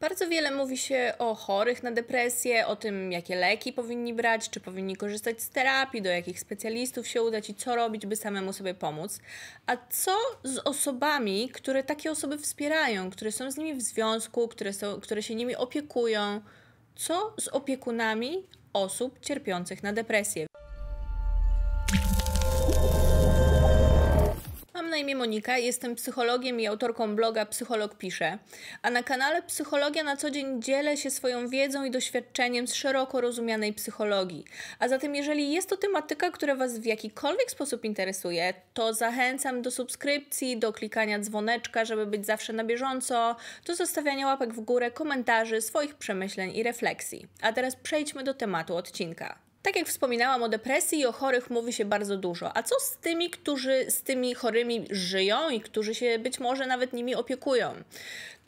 Bardzo wiele mówi się o chorych na depresję, o tym, jakie leki powinni brać, czy powinni korzystać z terapii, do jakich specjalistów się udać i co robić, by samemu sobie pomóc. A co z osobami, które takie osoby wspierają, które są z nimi w związku, które, są, które się nimi opiekują? Co z opiekunami osób cierpiących na depresję? na imię Monika, jestem psychologiem i autorką bloga Psycholog Pisze, a na kanale Psychologia na co dzień dzielę się swoją wiedzą i doświadczeniem z szeroko rozumianej psychologii. A zatem, jeżeli jest to tematyka, która Was w jakikolwiek sposób interesuje, to zachęcam do subskrypcji, do klikania dzwoneczka, żeby być zawsze na bieżąco, do zostawiania łapek w górę, komentarzy, swoich przemyśleń i refleksji. A teraz przejdźmy do tematu odcinka. Tak jak wspominałam, o depresji i o chorych mówi się bardzo dużo. A co z tymi, którzy z tymi chorymi żyją i którzy się być może nawet nimi opiekują?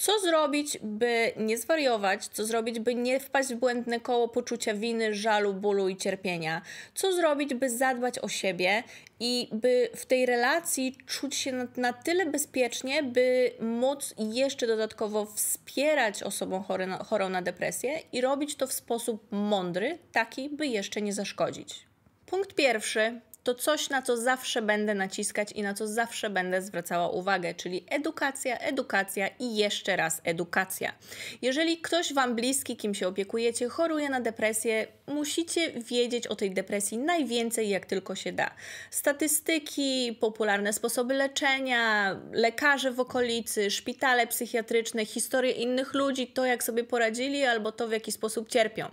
Co zrobić, by nie zwariować? Co zrobić, by nie wpaść w błędne koło poczucia winy, żalu, bólu i cierpienia? Co zrobić, by zadbać o siebie i by w tej relacji czuć się na, na tyle bezpiecznie, by móc jeszcze dodatkowo wspierać osobą chore chorą na depresję i robić to w sposób mądry, taki, by jeszcze nie zaszkodzić? Punkt pierwszy to coś, na co zawsze będę naciskać i na co zawsze będę zwracała uwagę, czyli edukacja, edukacja i jeszcze raz edukacja. Jeżeli ktoś Wam bliski, kim się opiekujecie, choruje na depresję, musicie wiedzieć o tej depresji najwięcej jak tylko się da. Statystyki, popularne sposoby leczenia, lekarze w okolicy, szpitale psychiatryczne, historie innych ludzi, to jak sobie poradzili albo to w jaki sposób cierpią.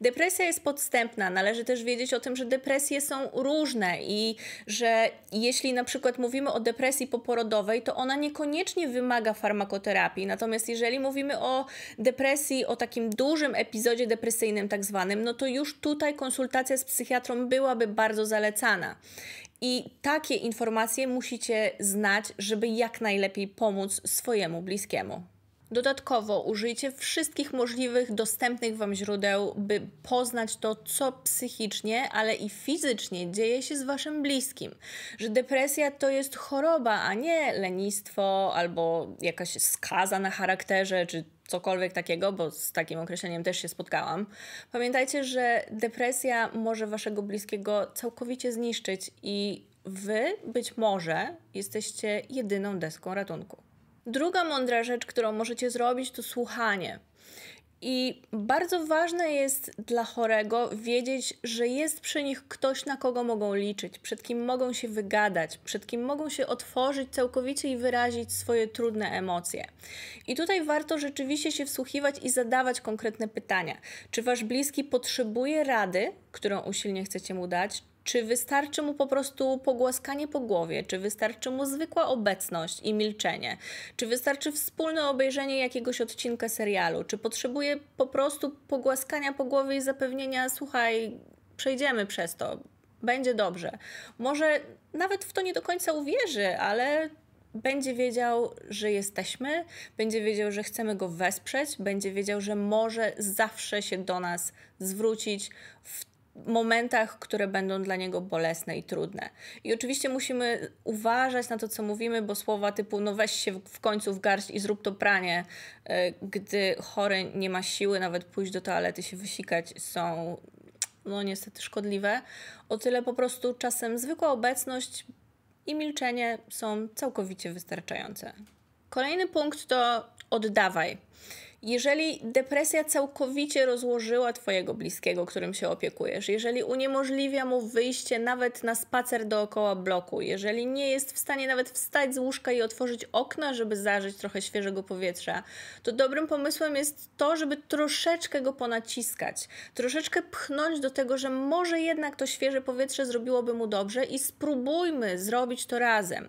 Depresja jest podstępna, należy też wiedzieć o tym, że depresje są różne i że jeśli na przykład mówimy o depresji poporodowej, to ona niekoniecznie wymaga farmakoterapii. Natomiast jeżeli mówimy o depresji, o takim dużym epizodzie depresyjnym tak zwanym, no to już tutaj konsultacja z psychiatrą byłaby bardzo zalecana. I takie informacje musicie znać, żeby jak najlepiej pomóc swojemu bliskiemu. Dodatkowo użyjcie wszystkich możliwych dostępnych Wam źródeł, by poznać to, co psychicznie, ale i fizycznie dzieje się z Waszym bliskim. Że depresja to jest choroba, a nie lenistwo albo jakaś skaza na charakterze czy cokolwiek takiego, bo z takim określeniem też się spotkałam. Pamiętajcie, że depresja może waszego bliskiego całkowicie zniszczyć i wy być może jesteście jedyną deską ratunku. Druga mądra rzecz, którą możecie zrobić, to słuchanie. I bardzo ważne jest dla chorego wiedzieć, że jest przy nich ktoś, na kogo mogą liczyć, przed kim mogą się wygadać, przed kim mogą się otworzyć całkowicie i wyrazić swoje trudne emocje. I tutaj warto rzeczywiście się wsłuchiwać i zadawać konkretne pytania. Czy wasz bliski potrzebuje rady, którą usilnie chcecie mu dać? Czy wystarczy mu po prostu pogłaskanie po głowie? Czy wystarczy mu zwykła obecność i milczenie? Czy wystarczy wspólne obejrzenie jakiegoś odcinka serialu? Czy potrzebuje po prostu pogłaskania po głowie i zapewnienia: słuchaj, przejdziemy przez to, będzie dobrze? Może nawet w to nie do końca uwierzy, ale będzie wiedział, że jesteśmy, będzie wiedział, że chcemy go wesprzeć, będzie wiedział, że może zawsze się do nas zwrócić w momentach, które będą dla niego bolesne i trudne. I oczywiście musimy uważać na to, co mówimy, bo słowa typu no weź się w końcu w garść i zrób to pranie, e, gdy chory nie ma siły nawet pójść do toalety się wysikać, są no niestety szkodliwe. O tyle po prostu czasem zwykła obecność i milczenie są całkowicie wystarczające. Kolejny punkt to oddawaj. Jeżeli depresja całkowicie rozłożyła twojego bliskiego, którym się opiekujesz, jeżeli uniemożliwia mu wyjście nawet na spacer dookoła bloku, jeżeli nie jest w stanie nawet wstać z łóżka i otworzyć okna, żeby zażyć trochę świeżego powietrza, to dobrym pomysłem jest to, żeby troszeczkę go ponaciskać, troszeczkę pchnąć do tego, że może jednak to świeże powietrze zrobiłoby mu dobrze i spróbujmy zrobić to razem.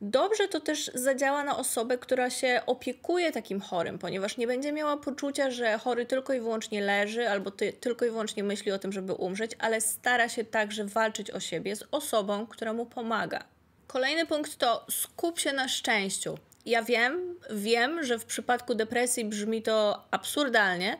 Dobrze to też zadziała na osobę, która się opiekuje takim chorym, ponieważ nie będzie będzie miała poczucia, że chory tylko i wyłącznie leży albo ty, tylko i wyłącznie myśli o tym, żeby umrzeć, ale stara się także walczyć o siebie z osobą, która mu pomaga. Kolejny punkt to skup się na szczęściu. Ja wiem, wiem, że w przypadku depresji brzmi to absurdalnie,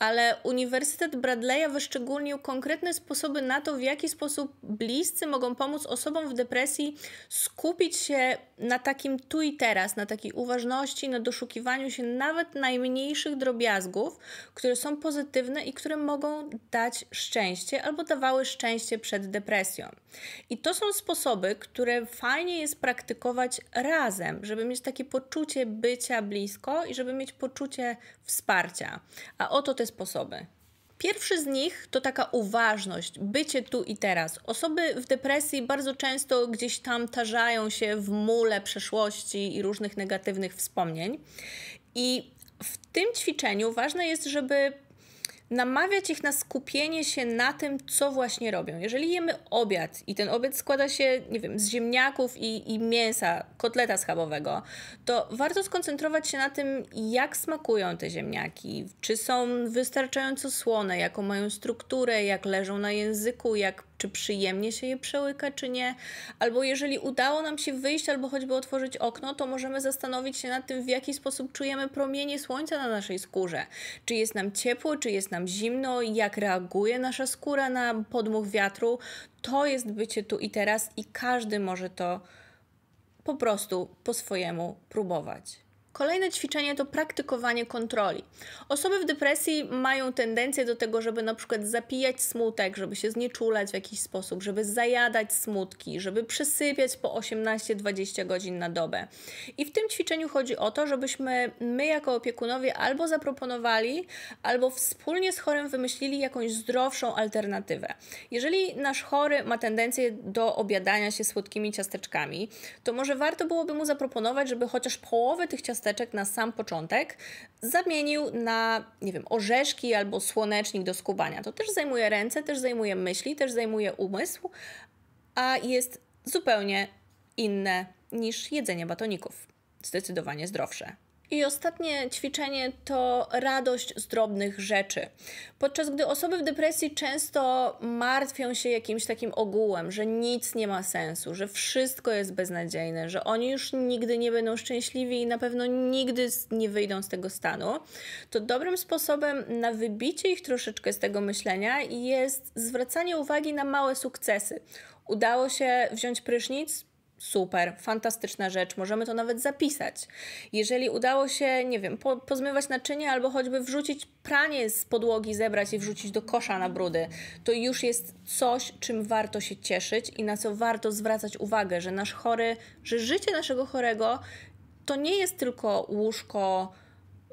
ale Uniwersytet Bradley'a wyszczególnił konkretne sposoby na to, w jaki sposób bliscy mogą pomóc osobom w depresji skupić się na takim tu i teraz, na takiej uważności, na doszukiwaniu się nawet najmniejszych drobiazgów, które są pozytywne i które mogą dać szczęście albo dawały szczęście przed depresją. I to są sposoby, które fajnie jest praktykować razem, żeby mieć takie poczucie bycia blisko i żeby mieć poczucie wsparcia. A oto te sposoby. Pierwszy z nich to taka uważność, bycie tu i teraz. Osoby w depresji bardzo często gdzieś tam tarzają się w mule przeszłości i różnych negatywnych wspomnień. I w tym ćwiczeniu ważne jest, żeby namawiać ich na skupienie się na tym, co właśnie robią. Jeżeli jemy obiad i ten obiad składa się, nie wiem, z ziemniaków i, i mięsa, kotleta schabowego, to warto skoncentrować się na tym, jak smakują te ziemniaki, czy są wystarczająco słone, jaką mają strukturę, jak leżą na języku, jak czy przyjemnie się je przełyka, czy nie. Albo jeżeli udało nam się wyjść, albo choćby otworzyć okno, to możemy zastanowić się nad tym, w jaki sposób czujemy promienie słońca na naszej skórze. Czy jest nam ciepło, czy jest nam zimno, jak reaguje nasza skóra na podmuch wiatru. To jest bycie tu i teraz i każdy może to po prostu po swojemu próbować. Kolejne ćwiczenie to praktykowanie kontroli. Osoby w depresji mają tendencję do tego, żeby na przykład zapijać smutek, żeby się znieczulać w jakiś sposób, żeby zajadać smutki, żeby przesypiać po 18-20 godzin na dobę. I w tym ćwiczeniu chodzi o to, żebyśmy my jako opiekunowie albo zaproponowali, albo wspólnie z chorym wymyślili jakąś zdrowszą alternatywę. Jeżeli nasz chory ma tendencję do obiadania się słodkimi ciasteczkami, to może warto byłoby mu zaproponować, żeby chociaż połowę tych ciasteczek ciasteczek na sam początek zamienił na, nie wiem, orzeszki albo słonecznik do skubania. To też zajmuje ręce, też zajmuje myśli, też zajmuje umysł, a jest zupełnie inne niż jedzenie batoników. Zdecydowanie zdrowsze. I ostatnie ćwiczenie to radość z drobnych rzeczy. Podczas gdy osoby w depresji często martwią się jakimś takim ogółem, że nic nie ma sensu, że wszystko jest beznadziejne, że oni już nigdy nie będą szczęśliwi i na pewno nigdy nie wyjdą z tego stanu, to dobrym sposobem na wybicie ich troszeczkę z tego myślenia jest zwracanie uwagi na małe sukcesy. Udało się wziąć prysznic, super, fantastyczna rzecz, możemy to nawet zapisać. Jeżeli udało się, nie wiem, po, pozmywać naczynie albo choćby wrzucić pranie z podłogi, zebrać i wrzucić do kosza na brudy, to już jest coś, czym warto się cieszyć i na co warto zwracać uwagę, że nasz chory, że życie naszego chorego to nie jest tylko łóżko,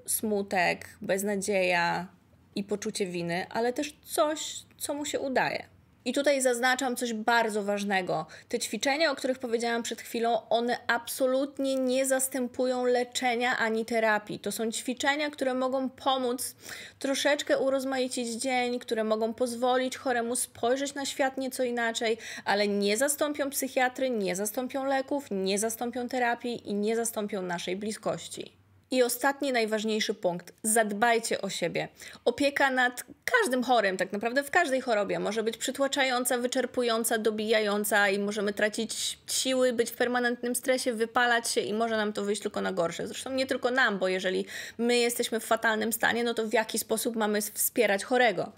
smutek, beznadzieja i poczucie winy, ale też coś, co mu się udaje. I tutaj zaznaczam coś bardzo ważnego. Te ćwiczenia, o których powiedziałam przed chwilą, one absolutnie nie zastępują leczenia ani terapii. To są ćwiczenia, które mogą pomóc troszeczkę urozmaicić dzień, które mogą pozwolić choremu spojrzeć na świat nieco inaczej, ale nie zastąpią psychiatry, nie zastąpią leków, nie zastąpią terapii i nie zastąpią naszej bliskości. I ostatni, najważniejszy punkt. Zadbajcie o siebie. Opieka nad każdym chorym, tak naprawdę w każdej chorobie, może być przytłaczająca, wyczerpująca, dobijająca i możemy tracić siły, być w permanentnym stresie, wypalać się i może nam to wyjść tylko na gorsze. Zresztą nie tylko nam, bo jeżeli my jesteśmy w fatalnym stanie, no to w jaki sposób mamy wspierać chorego?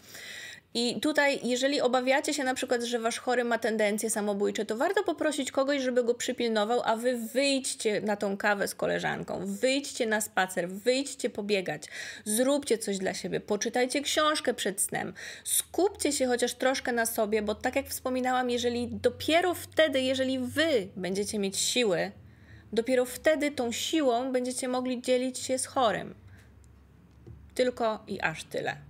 I tutaj, jeżeli obawiacie się na przykład, że wasz chory ma tendencje samobójcze, to warto poprosić kogoś, żeby go przypilnował, a wy wyjdźcie na tą kawę z koleżanką, wyjdźcie na spacer, wyjdźcie pobiegać, zróbcie coś dla siebie, poczytajcie książkę przed snem, skupcie się chociaż troszkę na sobie, bo tak jak wspominałam, jeżeli dopiero wtedy, jeżeli wy będziecie mieć siły, dopiero wtedy tą siłą będziecie mogli dzielić się z chorym. Tylko i aż tyle.